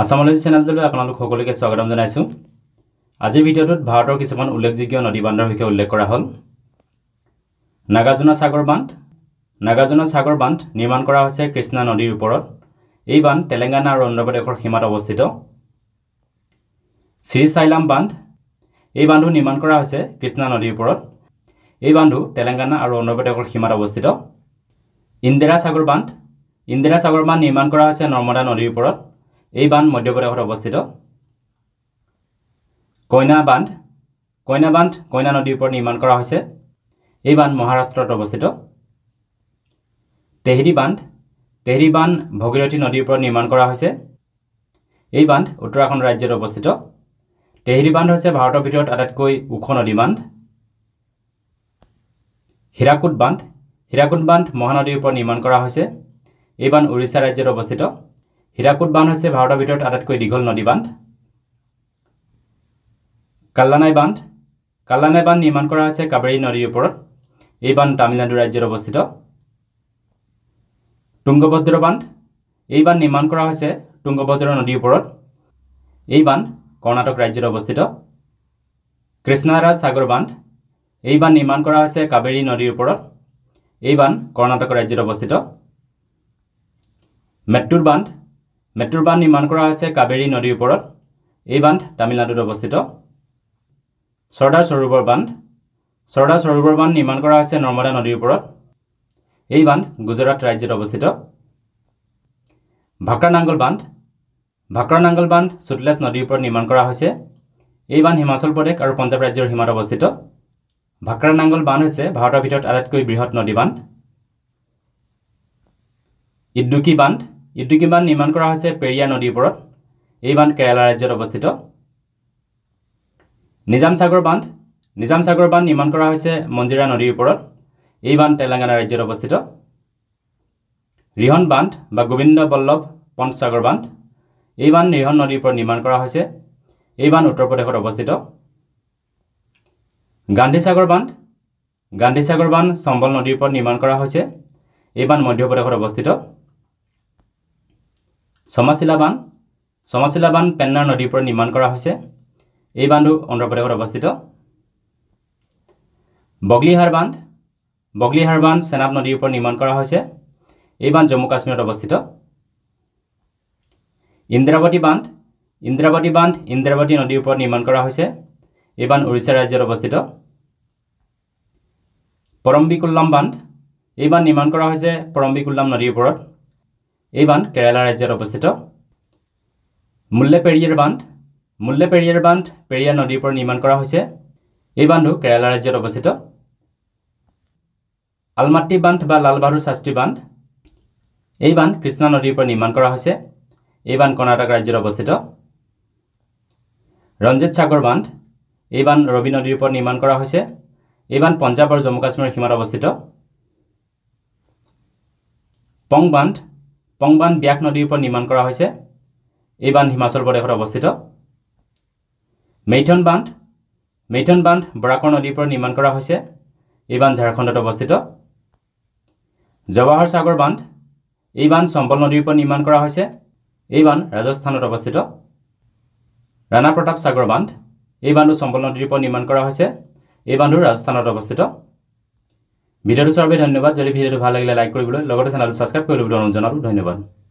আসামলজি চেনেলটোলৈ আপোনালোক সকলোকে স্বাগতম জনাইছোঁ আজিৰ ভিডিঅ'টোত ভাৰতৰ কিছুমান উল্লেখযোগ্য নদী বান্ধৰ বিষয়ে উল্লেখ কৰা হ'ল নাগাৰ্জুনা সাগৰ বান্ধ নাগাৰ্জুনা সাগৰ বান্ধ নিৰ্মাণ কৰা হৈছে কৃষ্ণা নদীৰ ওপৰত এই বান্ধ তেলেংগানা আৰু অন্ধ্ৰপ্ৰদেশৰ সীমাত অৱস্থিত শ্ৰীচাইলাম বান্ধ এই বান্ধো নিৰ্মাণ কৰা হৈছে কৃষ্ণা নদীৰ ওপৰত এই বান্ধো তেলেংগানা আৰু অন্ধ্ৰ প্ৰদেশৰ সীমাত অৱস্থিত ইন্দিৰা সাগৰ বান্ধ ইন্দিৰা সাগৰ বান্ধ নিৰ্মাণ কৰা হৈছে নৰ্মদা নদীৰ ওপৰত এই বান্ধ মধ্যপ্ৰদেশত অৱস্থিত কইনা বান্ধ কইনা বান্ধ কইনা নদীৰ ওপৰত নিৰ্মাণ কৰা হৈছে এই বান্ধ মহাৰাষ্ট্ৰত অৱস্থিত তেহেৰী বান্ধ তেহেৰী বান্ধ ভগীৰথী নদীৰ ওপৰত নিৰ্মাণ কৰা হৈছে এই বান্ধ উত্তৰাখণ্ড ৰাজ্যত অৱস্থিত তেহেৰী বান্ধ হৈছে ভাৰতৰ ভিতৰত আটাইতকৈ ওখ নদী বান্ধ হীৰাকুট বান্ধ হীৰাকুট বান্ধ মহানদীৰ ওপৰত নিৰ্মাণ কৰা হৈছে এই বান্ধ উৰিষ্যা ৰাজ্যত অৱস্থিত হীরাকুট বান্ধ হৈছে ভাৰতৰ ভিতৰত আটাইতকৈ দীঘল নদী বান্ধ কাল্লানাই বান্ধ কাল্লানাই বান্ধ নিৰ্মাণ কৰা হৈছে কাবেৰী নদীৰ ওপৰত এই বান্ধ তামিলনাডু ৰাজ্যত অৱস্থিত তুঙ্গভদ্র বান্ধ এই বান্ধ নিৰ্মাণ কৰা হৈছে তুংগভদ্ৰ নদীৰ ওপৰত এই বান্ধ কৰ্ণাটক ৰাজ্যত অৱস্থিত কৃষ্ণাৰাজ সাগৰ বান্ধ এই বান্ধ নিৰ্মাণ কৰা হৈছে কাবেৰী নদীৰ ওপৰত এই বান্ধ কৰ্ণাটক ৰাজ্যত অৱস্থিত মেট্টুৰ বান্ধ মেট্ৰ' বান্ধ নিৰ্মাণ কৰা হৈছে কাবেৰী নদীৰ ওপৰত এই বান্ধ তামিলনাডুত অৱস্থিত চৰ্দাৰ সৰোবৰ বান্ধ চৰ্দাৰ সৰোবৰ বান্ধ নিৰ্মাণ কৰা হৈছে নৰ্মদা নদীৰ ওপৰত এই বান্ধ গুজৰাট ৰাজ্যত অৱস্থিত ভাকৰানাংগল বান্ধ নাংগল বান্ধ চুটলেজ নদীৰ ওপৰত নিৰ্মাণ কৰা হৈছে এই বান্ধ হিমাচল প্ৰদেশ আৰু পঞ্জাৱ ৰাজ্যৰ সীমাত অৱস্থিত ভাকৰানাংগল বান্ধ হৈছে ভাৰতৰ ভিতৰত আটাইতকৈ বৃহৎ নদী বান্ধ ইডুকি বান্ধ ইডুকি বান্ধ নিৰ্মাণ কৰা হৈছে পেৰিয়া নদীৰ ওপৰত এই বান্ধ ৰাজ্যত অৱস্থিত নিজাম সাগৰ বান্ধ নিজামসাগৰ বান্ধ নিৰ্মাণ কৰা হৈছে মঞ্জিৰা নদীৰ ওপৰত এই বান্ধ তেলেঙ্গানা ৰাজ্যেৰ অবস্থিত ৰিহন বান্ধ বা গোবিন্দ বল্লভ পঞ্চাগৰ বান্ধ এই বান্ধ ৰিহন নদীৰ ওপৰত নিৰ্মাণ কৰা হৈছে এই বান্ধ উত্তৰ প্ৰদেশত অৱস্থিত গান্ধীসাগৰ বান্ধ গান্ধীসাগৰ বান্ধ চম্বল নদীৰ ওপৰত নিৰ্মাণ কৰা হৈছে এই বান্ধ মধ্যপ্ৰদেশত অৱস্থিত ছমাচিলা বান্ধ ছমাচিলা বান্ধ পেন্নাৰ নদীৰ ওপৰত নিৰ্মাণ কৰা হৈছে এই বান্ধো অন্ধ্ৰপ্ৰদেশত অৱস্থিত বগলিহাৰ বান্ধ বগলিহাৰ বান্ধ চেনাব নদীৰ ওপৰত নিৰ্মাণ কৰা হৈছে এই বান্ধ জম্মু কাশ্মীৰত অৱস্থিত ইন্দ্ৰাৱতী বান্ধ ইন্দ্ৰাৱতী বান্ধ ইন্দ্ৰাৱতী নদীৰ ওপৰত নিৰ্মাণ কৰা হৈছে এই বান্ধ উৰিষ্যা ৰাজ্যত অৱস্থিত পৰম্বিকুল্লাম বান্ধ এই বান্ধ নিৰ্মাণ কৰা হৈছে পৰম্বিকুল্লাম নদীৰ ওপৰত এই বান্ধ কেৰেলা ৰাজ্যত অৱস্থিত মুল্লেপেৰিয়াৰ বান্ধ মুল্লেপেৰিয়াৰ বান্ধ পেৰিয়াৰ নদীৰ ওপৰত নিৰ্মাণ কৰা হৈছে এই বান্ধো কেৰেলা ৰাজ্যত অৱস্থিত আলমাট্টি বান্ধ বা লালবাহাদুৰ শাস্ত্ৰী বান্ধ এই বান্ধ কৃষ্ণা নদীৰ ওপৰত নিৰ্মাণ কৰা হৈছে এই বান্ধ কৰ্ণাটক ৰাজ্যত অৱস্থিত ৰঞ্জিত সাগৰ বান্ধ এই বান্ধ ৰবি নদীৰ ওপৰত নিৰ্মাণ কৰা হৈছে এই বান্ধ পঞ্জাব আৰু জম্মু কাশ্মীৰৰ সীমাত অৱস্থিত পং বান্ধ পংবান ব্যাস নদীৰ ওপৰত নিৰ্মাণ কৰা হৈছে এই বান্ধ হিমাচল প্ৰদেশত অৱস্থিত মেইথন বান্ধ মেইথন বান্ধ বৰাকৰ নদীৰ ওপৰত নিৰ্মাণ কৰা হৈছে এই বান্ধ ঝাৰখণ্ডত অৱস্থিত জৱাহৰ সাগৰ বান্ধ এই বান্ধ চম্বল নদীৰ ওপৰত নিৰ্মাণ কৰা হৈছে এই বান্ধ ৰাজস্থানত অৱস্থিত ৰাণা প্ৰতাপ সাগৰ বান্ধ এই বান্ধো চম্বল নদীৰ ওপৰত নিৰ্মাণ কৰা হৈছে এই বান্ধো ৰাজস্থানত অৱস্থিত ভিডিওটো বাবে ধন্যবাদ যদি ভিডিঅ'টো ভাল লাগিলে লাইক কৰিবলৈ লগতে চেনেলটো ছাবস্ক্ৰাইব কৰিবলৈ অনুৰোধ জনালোঁ ধন্যবাদ